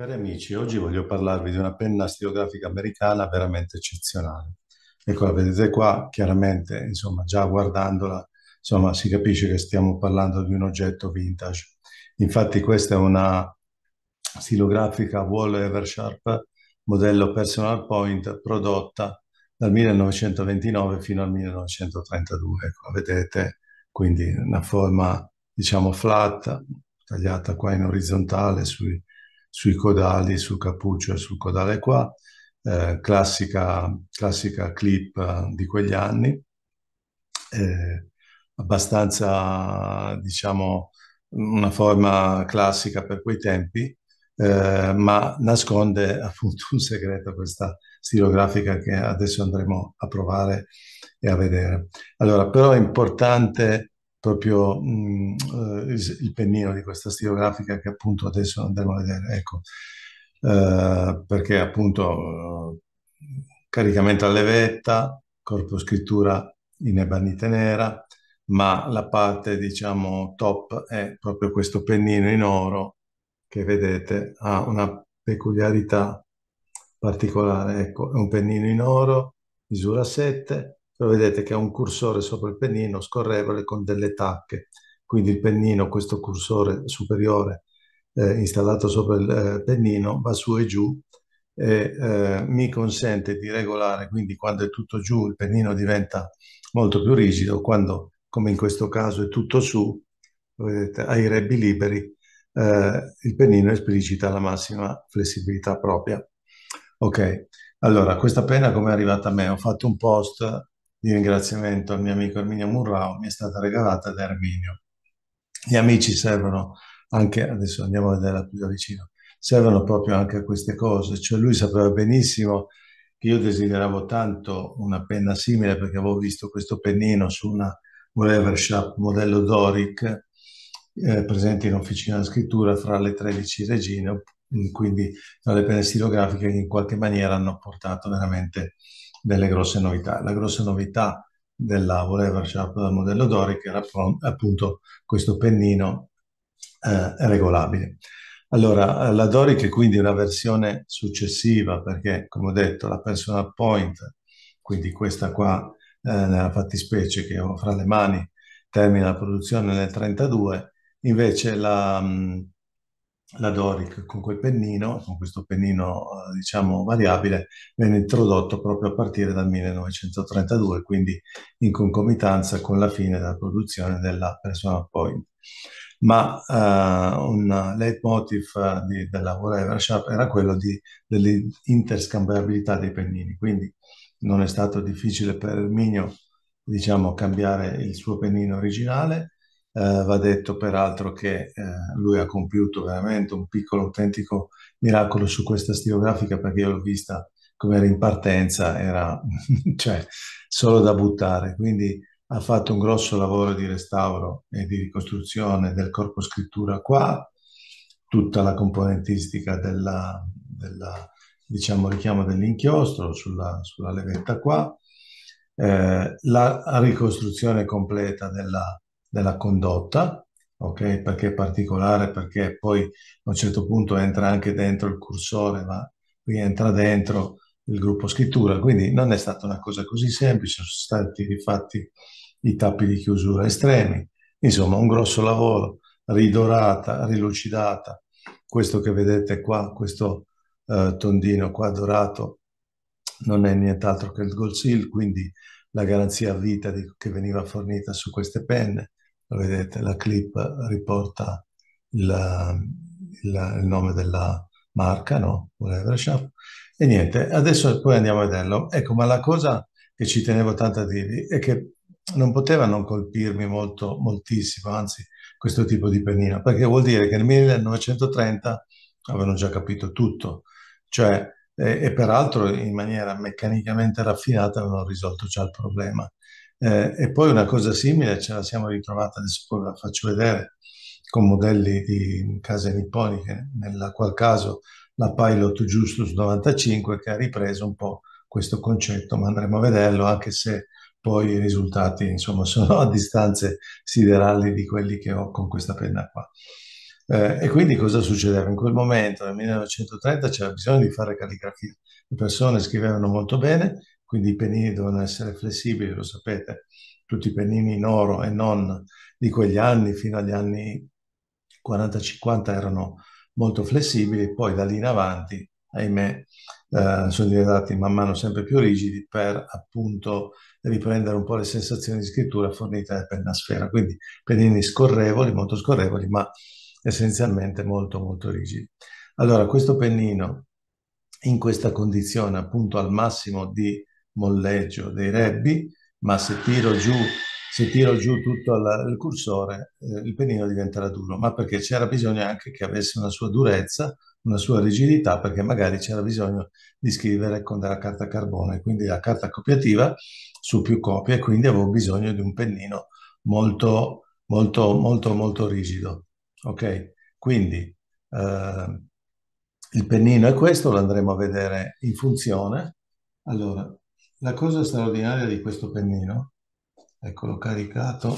Cari amici, oggi voglio parlarvi di una penna stilografica americana veramente eccezionale. Ecco, la vedete qua, chiaramente, insomma, già guardandola, insomma, si capisce che stiamo parlando di un oggetto vintage. Infatti questa è una stilografica Wall Eversharp modello Personal Point prodotta dal 1929 fino al 1932. Ecco, la vedete, quindi una forma, diciamo, flat, tagliata qua in orizzontale sui sui codali, sul cappuccio e sul codale qua, eh, classica, classica, clip eh, di quegli anni, eh, abbastanza, diciamo, una forma classica per quei tempi, eh, ma nasconde appunto un segreto questa stilografica che adesso andremo a provare e a vedere. Allora, però è importante proprio mh, mm, eh, il, pennino di questa stilografica che appunto adesso andremo a vedere. Ecco, eh, perché appunto eh, caricamento a levetta, corpo scrittura in ebanite nera, ma la parte diciamo top è proprio questo pennino in oro che vedete ha una peculiarità particolare, ecco, è un pennino in oro, misura 7, però vedete che ha un cursore sopra il pennino scorrevole con delle tacche, quindi il pennino, questo cursore superiore eh, installato sopra il eh, pennino, va su e giù e eh, mi consente di regolare, quindi quando è tutto giù il pennino diventa molto più rigido, quando come in questo caso è tutto su, vedete, ai rebbi liberi, eh, il pennino esplicita la massima flessibilità propria. Ok, allora questa penna come è arrivata a me? Ho fatto un post di ringraziamento al mio amico Erminio Murrao mi è stata regalata da Erminio. Gli amici servono anche, adesso andiamo a vederla più da vicino, servono proprio anche a queste cose, cioè lui sapeva benissimo che io desideravo tanto una penna simile perché avevo visto questo pennino su una Whatever Shop modello Doric eh, presente in officina di scrittura fra le 13 regine, quindi tra le penne stilografiche che in qualche maniera hanno portato veramente delle grosse novità. La grossa novità della Volever Sharp del modello Doric era appunto questo pennino eh, regolabile. Allora, eh, la Doric è quindi una versione successiva perché, come ho detto, la Personal Point, quindi questa qua eh, nella fattispecie che ho fra le mani, termina la produzione nel 32, invece la, mm, la Doric con quel pennino, con questo pennino eh, diciamo variabile, venne introdotto proprio a partire dal 1932, quindi in concomitanza con la fine della produzione della Personal Point. Ma uh, un leitmotiv eh, di, della Whatever Sharp era quello di, dell'interscambiabilità dei pennini, quindi non è stato difficile per Erminio diciamo, cambiare il suo pennino originale, Uh, va detto peraltro che uh, lui ha compiuto veramente un piccolo autentico miracolo su questa stilografica perché io l'ho vista come era in partenza, era cioè, solo da buttare, quindi ha fatto un grosso lavoro di restauro e di ricostruzione del corpo scrittura qua, tutta la componentistica della, della diciamo, richiamo dell'inchiostro sulla, sulla levetta qua, eh, la ricostruzione completa della, della condotta, ok? Perché è particolare, perché poi a un certo punto entra anche dentro il cursore, ma qui entra dentro il gruppo scrittura, quindi non è stata una cosa così semplice, sono stati rifatti i tappi di chiusura estremi, insomma un grosso lavoro, ridorata, rilucidata, questo che vedete qua, questo eh, tondino qua dorato, non è nient'altro che il gold seal, quindi la garanzia vita di, che veniva fornita su queste penne, vedete, la clip riporta il, il, il nome della marca, no? E niente, adesso poi andiamo a vederlo. Ecco, ma la cosa che ci tenevo tanto a dirvi è che non poteva non colpirmi molto, moltissimo, anzi, questo tipo di pennino, perché vuol dire che nel 1930 avevano già capito tutto, cioè, e, e peraltro in maniera meccanicamente raffinata avevano risolto già il problema. Eh, e poi una cosa simile ce la siamo ritrovata, adesso poi la faccio vedere, con modelli di case nipponiche, nella qual caso la Pilot Justus 95 che ha ripreso un po' questo concetto, ma andremo a vederlo anche se poi i risultati insomma, sono a distanze siderali di quelli che ho con questa penna qua. Eh, e quindi cosa succedeva? In quel momento, nel 1930, c'era bisogno di fare calligrafia. Le persone scrivevano molto bene quindi i pennini devono essere flessibili, lo sapete, tutti i pennini in oro e non di quegli anni fino agli anni 40-50 erano molto flessibili, poi da lì in avanti, ahimè, eh, sono diventati man mano sempre più rigidi per appunto riprendere un po' le sensazioni di scrittura fornite dal penna sfera, quindi pennini scorrevoli, molto scorrevoli, ma essenzialmente molto molto rigidi. Allora, questo pennino in questa condizione appunto al massimo di molleggio dei rebbi, ma se tiro giù, se tiro giù tutto alla, il cursore, eh, il pennino diventerà duro, ma perché c'era bisogno anche che avesse una sua durezza, una sua rigidità, perché magari c'era bisogno di scrivere con della carta carbone, quindi la carta copiativa su più copie, quindi avevo bisogno di un pennino molto, molto, molto, molto rigido. Ok? Quindi eh, il pennino è questo, lo andremo a vedere in funzione. Allora, la cosa straordinaria di questo pennino, eccolo l'ho caricato,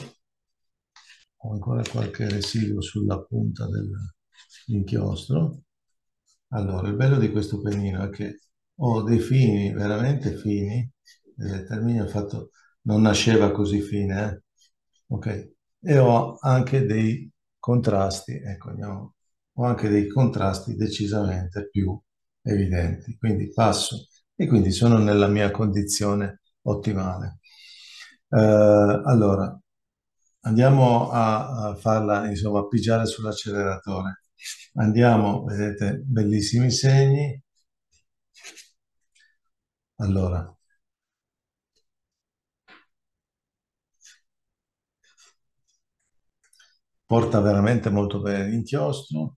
ho ancora qualche residuo sulla punta dell'inchiostro. Allora, il bello di questo pennino è che ho dei fini, veramente fini, eh, il termine fatto, non nasceva così fine, eh? ok? E ho anche dei contrasti, ecco, andiamo, ho anche dei contrasti decisamente più evidenti. Quindi passo e quindi sono nella mia condizione ottimale. Eh, allora, andiamo a, a farla, insomma, appoggiare sull'acceleratore. Andiamo, vedete, bellissimi segni. Allora, porta veramente molto bene l'inchiostro.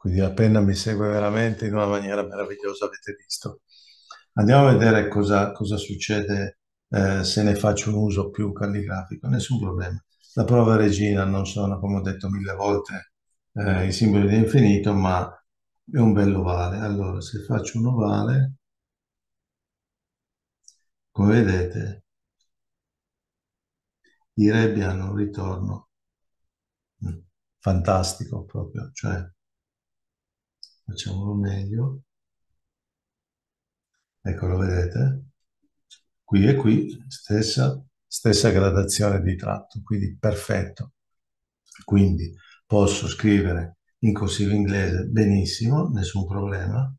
Quindi la penna mi segue veramente in una maniera meravigliosa, avete visto. Andiamo a vedere cosa, cosa succede eh, se ne faccio un uso più calligrafico, nessun problema. La prova regina non sono, come ho detto mille volte, eh, i simboli di infinito, ma è un bello ovale. Allora, se faccio un ovale, come vedete, i rebbi hanno un ritorno mm, fantastico proprio, cioè Facciamolo meglio. Eccolo, vedete? Qui e qui, stessa, stessa gradazione di tratto, quindi perfetto. Quindi posso scrivere in corsivo inglese benissimo, nessun problema.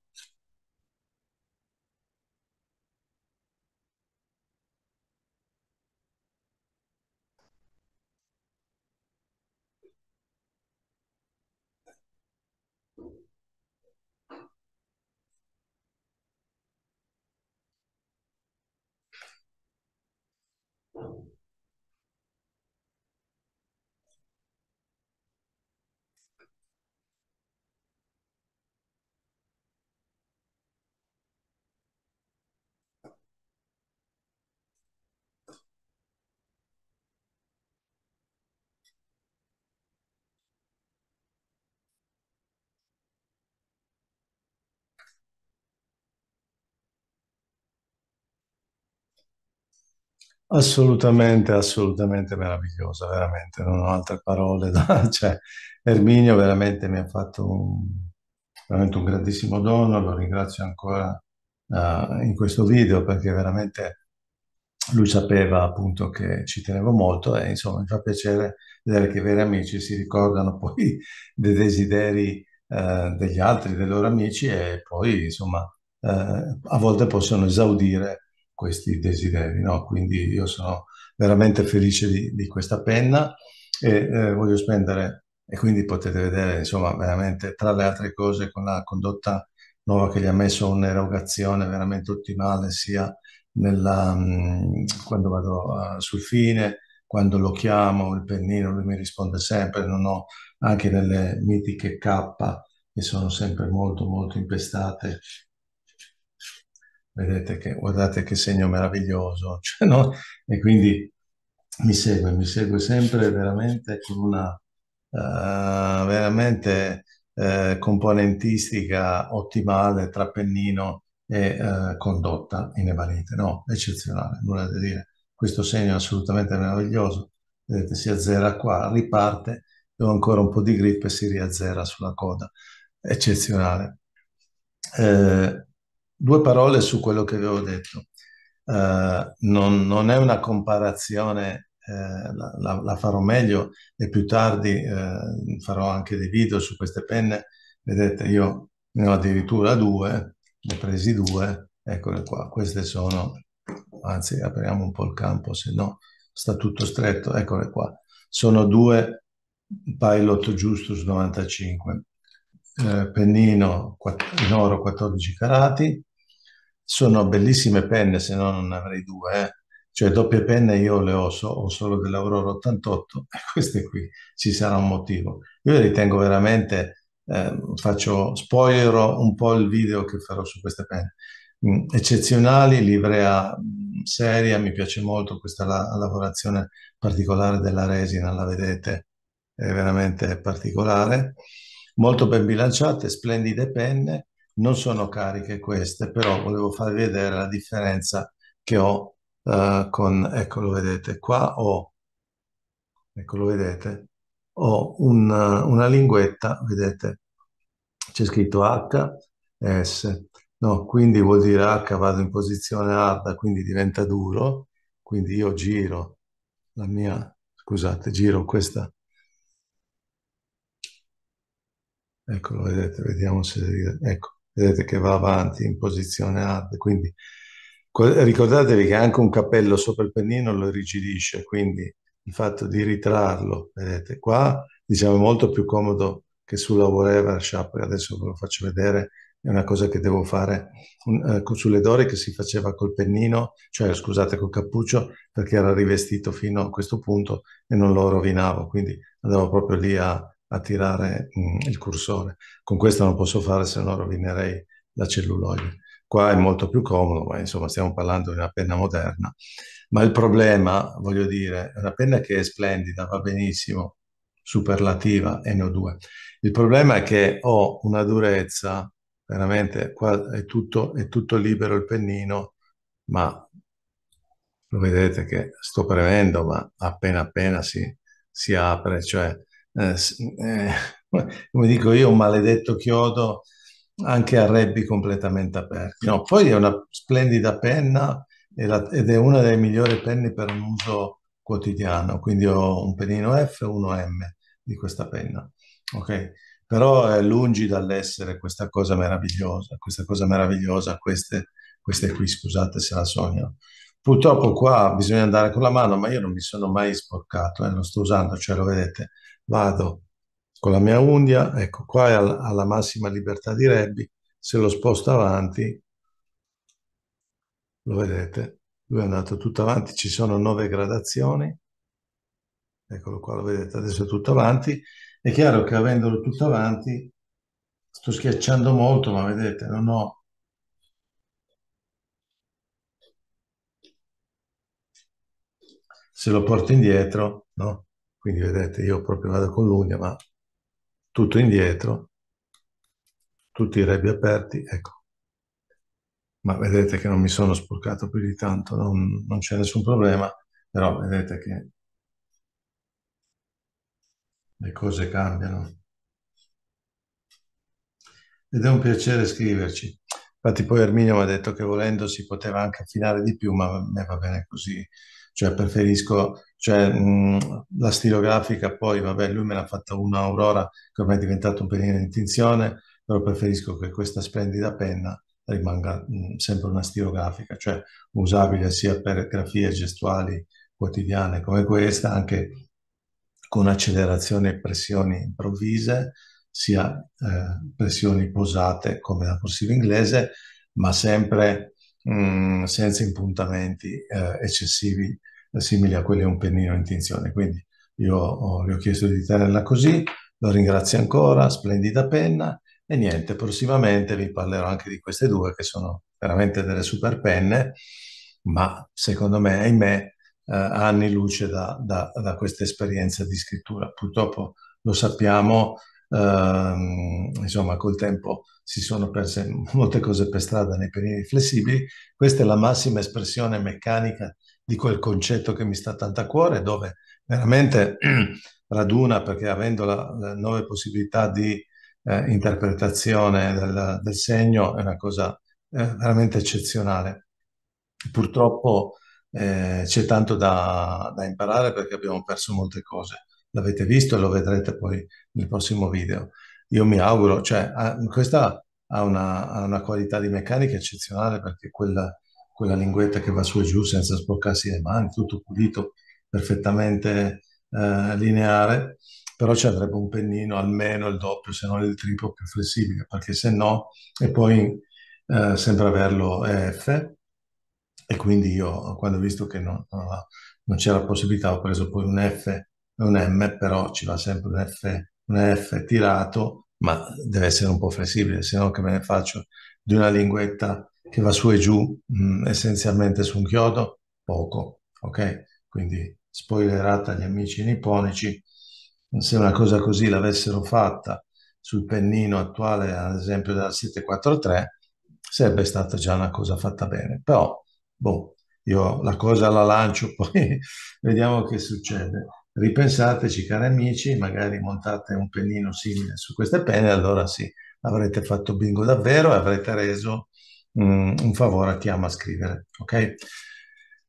Assolutamente, assolutamente meravigliosa, veramente, non ho altre parole da... cioè, Erminio veramente mi ha fatto un, veramente un grandissimo dono, lo ringrazio ancora uh, in questo video perché veramente lui sapeva appunto che ci tenevo molto e insomma mi fa piacere vedere che i veri amici si ricordano poi dei desideri eh, degli altri, dei loro amici e poi insomma eh, a volte possono esaudire questi desideri. No? Quindi io sono veramente felice di, di questa penna e eh, voglio spendere, e quindi potete vedere, insomma, veramente tra le altre cose con la condotta nuova che gli ha messo un'erogazione veramente ottimale sia nella, mm, quando vado eh, sul fine, quando lo chiamo, il pennino, lui mi risponde sempre, non ho anche nelle mitiche K che sono sempre molto molto impestate vedete che, guardate che segno meraviglioso, cioè, no? e quindi mi segue, mi segue sempre veramente con una uh, veramente uh, componentistica ottimale tra pennino e uh, condotta inevalente, no, eccezionale, nulla da dire, questo segno è assolutamente meraviglioso, vedete si azzera qua, riparte, dove ancora un po' di grip e si riazzera sulla coda, eccezionale. Eh, due parole su quello che avevo detto. Uh, non, non, è una comparazione, eh, la, la, farò meglio e più tardi eh, farò anche dei video su queste penne. Vedete, io ne ho addirittura due, ne ho presi due, eccole qua. Queste sono, anzi apriamo un po' il campo, se no sta tutto stretto, eccole qua. Sono due Pilot Justus 95, eh, pennino in oro 14 carati, sono bellissime penne, se no non ne avrei due, eh. cioè doppie penne io le ho, so, ho solo dell'Aurora 88 e queste qui ci sarà un motivo. Io le ritengo veramente, eh, faccio, spoiler un po' il video che farò su queste penne. Mm, eccezionali, livrea mm, seria, mi piace molto questa la, lavorazione particolare della resina, la vedete, è veramente particolare. Molto ben bilanciate, splendide penne non sono cariche queste, però volevo farvi vedere la differenza che ho eh, con, ecco lo vedete, qua ho, ecco vedete, ho un, una linguetta, vedete, c'è scritto HS, no, quindi vuol dire H vado in posizione hard, quindi diventa duro, quindi io giro la mia, scusate, giro questa, eccolo, vedete, vediamo se, ecco, vedete che va avanti in posizione hard, quindi ricordatevi che anche un cappello sopra il pennino lo irrigidisce, quindi il fatto di ritrarlo, vedete, qua diciamo è molto più comodo che sulla whatever shop, adesso ve lo faccio vedere, è una cosa che devo fare un, eh, sulle dore che si faceva col pennino, cioè scusate col cappuccio, perché era rivestito fino a questo punto e non lo rovinavo, quindi andavo proprio lì a, a tirare mh, mm, il cursore. Con questo non posso fare se no rovinerei la celluloide. Qua è molto più comodo, ma insomma stiamo parlando di una penna moderna. Ma il problema, voglio dire, è una penna che è splendida, va benissimo, superlativa, NO2. Il problema è che ho una durezza, veramente, qua è tutto, è tutto libero il pennino, ma lo vedete che sto premendo, ma appena appena si, si apre, cioè eh, eh come dico io, un maledetto chiodo anche a rebbi completamente aperti. No, poi è una splendida penna ed è una delle migliori penne per un uso quotidiano, quindi ho un pennino F e uno M di questa penna. Ok? Però è eh, lungi dall'essere questa cosa meravigliosa, questa cosa meravigliosa, queste, queste qui, scusate se la sogno. Purtroppo qua bisogna andare con la mano, ma io non mi sono mai sporcato, eh, lo sto usando, cioè lo vedete, vado con la mia unghia, ecco qua è alla massima libertà di Rebbi, se lo sposto avanti, lo vedete, lui è andato tutto avanti, ci sono nove gradazioni, eccolo qua, lo vedete, adesso è tutto avanti, è chiaro che avendolo tutto avanti, sto schiacciando molto, ma vedete, non ho se lo porto indietro, no? Quindi vedete, io proprio vado con l'unghia, ma tutto indietro, tutti i rebbi aperti, ecco. Ma vedete che non mi sono sporcato più di tanto, non, non c'è nessun problema, però vedete che le cose cambiano. Ed è un piacere scriverci. Infatti poi Erminio mi ha detto che volendo si poteva anche affinare di più, ma a me va bene così cioè preferisco cioè, mh, la stilografica poi, vabbè, lui me l'ha fatta una Aurora che ormai è diventato un pelino di tinzione, però preferisco che questa splendida penna rimanga mh, sempre una stilografica, cioè usabile sia per grafie gestuali quotidiane come questa, anche con accelerazioni e pressioni improvvise, sia eh, pressioni posate come la corsiva inglese, ma sempre Mm, senza impuntamenti eh, eccessivi simili a quelli a un pennino in tinzione. Quindi io oh, gli ho chiesto di tenerla così, lo ringrazio ancora, splendida penna e niente, prossimamente vi parlerò anche di queste due che sono veramente delle super penne, ma secondo me, ahimè, eh, anni luce da, da, da questa esperienza di scrittura. Purtroppo lo sappiamo, Uh, insomma, col tempo si sono perse molte cose per strada nei periodi flessibili. Questa è la massima espressione meccanica di quel concetto che mi sta tanto a cuore, dove veramente raduna, perché avendo la, la nuove possibilità di eh, interpretazione del, del, segno, è una cosa eh, veramente eccezionale. Purtroppo eh, c'è tanto da, da imparare perché abbiamo perso molte cose l'avete visto e lo vedrete poi nel prossimo video. Io mi auguro, cioè ha, questa ha una, ha una, qualità di meccanica eccezionale perché quella, quella linguetta che va su e giù senza sporcarsi le mani, tutto pulito, perfettamente eh, lineare, però ci avrebbe un pennino almeno il doppio, se non il triplo più flessibile, perché se no, e poi eh, sempre averlo EF, e quindi io quando ho visto che non, non, non c'era possibilità ho preso poi un F è un M, però ci va sempre un F, un F tirato, ma deve essere un po' flessibile, se no che me ne faccio di una linguetta che va su e giù mh, mm, essenzialmente su un chiodo? Poco, ok? Quindi spoilerata agli amici nipponici, se una cosa così l'avessero fatta sul pennino attuale, ad esempio della 743, sarebbe stata già una cosa fatta bene. Però, boh, io la cosa la lancio, poi vediamo che succede. Ripensateci, cari amici, magari montate un pennino simile su queste penne, allora sì, avrete fatto bingo davvero e avrete reso um, un favore a chi ama scrivere. Ok?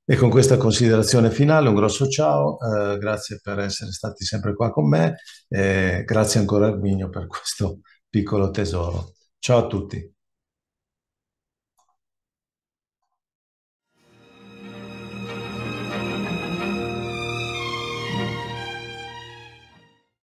E con questa considerazione finale un grosso ciao, eh, grazie per essere stati sempre qua con me, eh, grazie ancora Arminio per questo piccolo tesoro. Ciao a tutti.